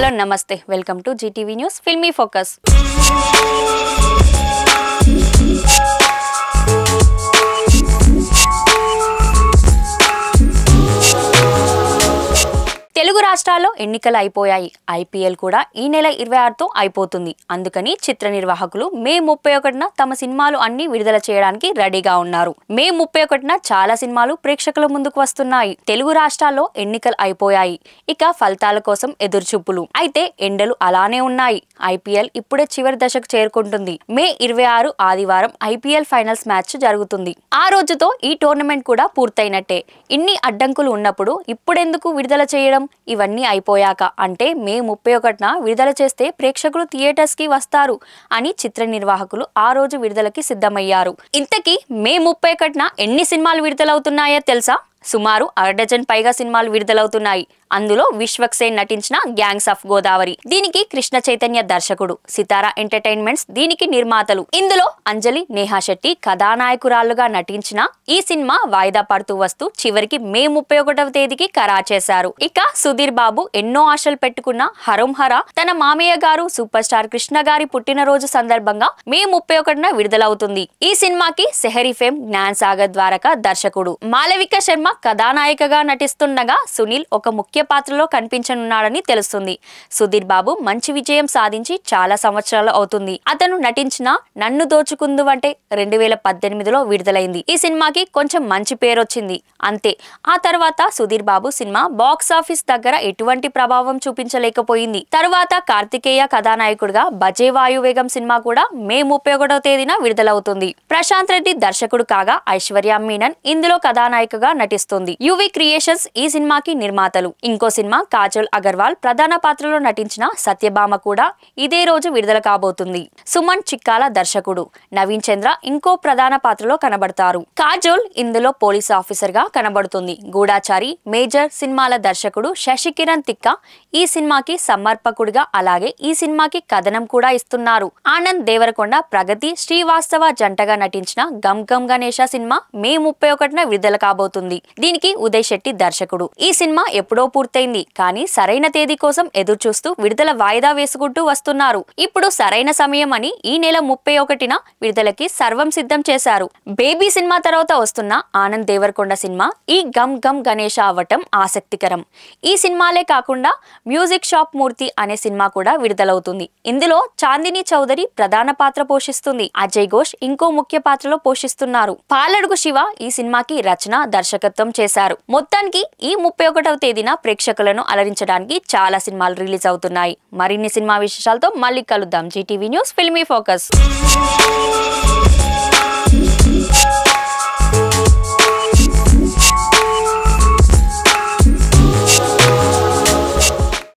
hello नमस्ते welcome to GTV news filmy focus రాష్ట్రాల్లో ఎన్నికలు అయిపోయాయి ఐపీఎల్ కూడా ఈ నెల ఇరవై ఆరుతో అయిపోతుంది అందుకని చిత్ర నిర్వాహకులు మే ముప్పై ఒకటిన తమ సినిమాలు అన్ని విడుదల చేయడానికి రెడీగా ఉన్నారు మే ముప్పై ఒకటిన చాలా సినిమాలు ప్రేక్షకుల ముందుకు వస్తున్నాయి తెలుగు రాష్ట్రాల్లో ఎన్నికలు అయిపోయాయి ఇక ఫలితాల కోసం ఎదురుచూపులు అయితే ఎండలు అలానే ఉన్నాయి ఐపీఎల్ ఇప్పుడే చివరి దశకు చేరుకుంటుంది మే ఇరవై ఆరు ఆదివారం ఐపీఎల్ ఫైనల్స్ మ్యాచ్ జరుగుతుంది ఆ రోజుతో ఈ టోర్నమెంట్ కూడా పూర్తయినట్టే ఇన్ని అడ్డంకులు ఉన్నప్పుడు ఇప్పుడెందుకు విడుదల చేయడం ఇవన్నీ అయిపోయాక అంటే మే ముప్పై ఒకటిన విడుదల చేస్తే ప్రేక్షకులు థియేటర్స్కి వస్తారు అని చిత్ర నిర్వాహకులు ఆ రోజు విడుదలకి సిద్ధమయ్యారు ఇంతకీ మే ముప్పై ఒకటిన ఎన్ని సినిమాలు విడుదలవుతున్నాయో తెలుసా సుమారు అరడజన్ పైగా సినిమాలు విడుదలవుతున్నాయి అందులో విశ్వక్సేన్ నటించిన గ్యాంగ్స్ ఆఫ్ గోదావరి దీనికి కృష్ణ చైతన్య దర్శకుడు సితారా ఎంటర్టైన్మెంట్స్ దీనికి నిర్మాతలు ఇందులో అంజలి నేహా శెట్టి కథానాయకురాలుగా నటించిన ఈ సినిమా వాయిదా పడుతూ వస్తూ చివరికి మే ముప్పై ఒకటవ తేదీకి ఖరా చేశారు ఇక సుధీర్ బాబు ఎన్నో ఆశలు పెట్టుకున్న హరం హర తన మామయ్య గారు సూపర్ స్టార్ కృష్ణ గారి పుట్టినరోజు సందర్భంగా మే ముప్పై ఒకటిన విడుదలవుతుంది ఈ సినిమాకి సెహరి ఫేమ్ జ్ఞాన్ సాగర్ ద్వారక దర్శకుడు మాలవిక శర్మ కథానాయికగా నటిస్తుండగా సునీల్ ఒక ముఖ్య ముఖ్య పాత్రలో కనిపించనున్నాడని తెలుస్తుంది సుధీర్ బాబు మంచి విజయం సాధించి చాలా సంవత్సరాలు అవుతుంది అతను నటించిన నన్ను దోచుకుందు అంటే రెండు వేల పద్దెనిమిదిలో విడుదలైంది ఈ సినిమాకి కొంచెం మంచి పేరు వచ్చింది అంతే ఆ తర్వాత Sudheer Babu cinema box office దగ్గర ఎటువంటి ప్రభావం చూపించలేకపోయింది తరువాత కార్తికేయ కథానాయకుడిగా బజే వాయువేగం సినిమా కూడా మే ముప్పై ఒకటో తేదీన విడుదలవుతుంది ప్రశాంత్ రెడ్డి దర్శకుడు కాగా ఐశ్వర్య మీనన్ ఇందులో కథానాయికగా నటిస్తుంది యువి క్రియేషన్స్ ఈ సినిమాకి నిర్మాతలు ఇంకో సినిమా కాజల్ అగర్వాల్ ప్రధాన పాత్రలో నటించిన సత్యభామ కూడా ఇదే రోజు విడుదల కాబోతుంది సుమన్ చిక్కాల దర్శకుడు నవీన్ చంద్ర ఇంకో ప్రధాన పాత్రలో కనబడతారు కాజోల్ ఇందులో పోలీస్ ఆఫీసర్ గా కనబడుతుంది గూడాచారి మేజర్ సినిమాల దర్శకుడు శశికిరణ్ తిక్క ఈ సినిమాకి సమర్పకుడిగా అలాగే ఈ సినిమాకి కథనం కూడా ఇస్తున్నారు ఆనంద్ దేవరకొండ ప్రగతి శ్రీవాస్తవ జంటగా నటించిన గమ్ గమ్ గణేష సినిమా మే ముప్పై ఒకటిన విడుదల కాబోతుంది దీనికి ఉదయ్ శెట్టి దర్శకుడు ఈ సినిమా ఎప్పుడో పూర్తయింది కానీ సరైన తేదీ కోసం ఎదురుచూస్తూ విడుదల వాయిదా వేసుకుంటూ వస్తున్నారు ఇప్పుడు సరైన సమయం అని ఈ నెల ముప్పై ఒకటిన విడుదలకి సర్వం సిద్ధం చేశారు బేబీ సినిమా తర్వాత వస్తున్న ఆనంద్ దేవరకొండ సినిమా ఈ గమ్ గమ్ గణేష అవ్వటం ఆసక్తికరం ఈ సినిమాలే కాకుండా మ్యూజిక్ షాప్ మూర్తి అనే సినిమా కూడా విడుదలవుతుంది ఇందులో చాందిని చౌదరి ప్రధాన పాత్ర పోషిస్తుంది అజయ్ ఘోష్ ఇంకో ముఖ్య పాత్రలో పోషిస్తున్నారు పాలడుగు శివ ఈ సినిమాకి రచన దర్శకత్వం చేశారు మొత్తానికి ఈ ముప్పై ఒకటవ తేదీన ప్రేక్షకులను అలరించడానికి చాలా సినిమాలు రిలీజ్ అవుతున్నాయి మరిన్ని సినిమా విశేషాలతో మళ్ళీ కలుద్దాం జీటీవీ న్యూస్ ఫిల్మీ ఫోకస్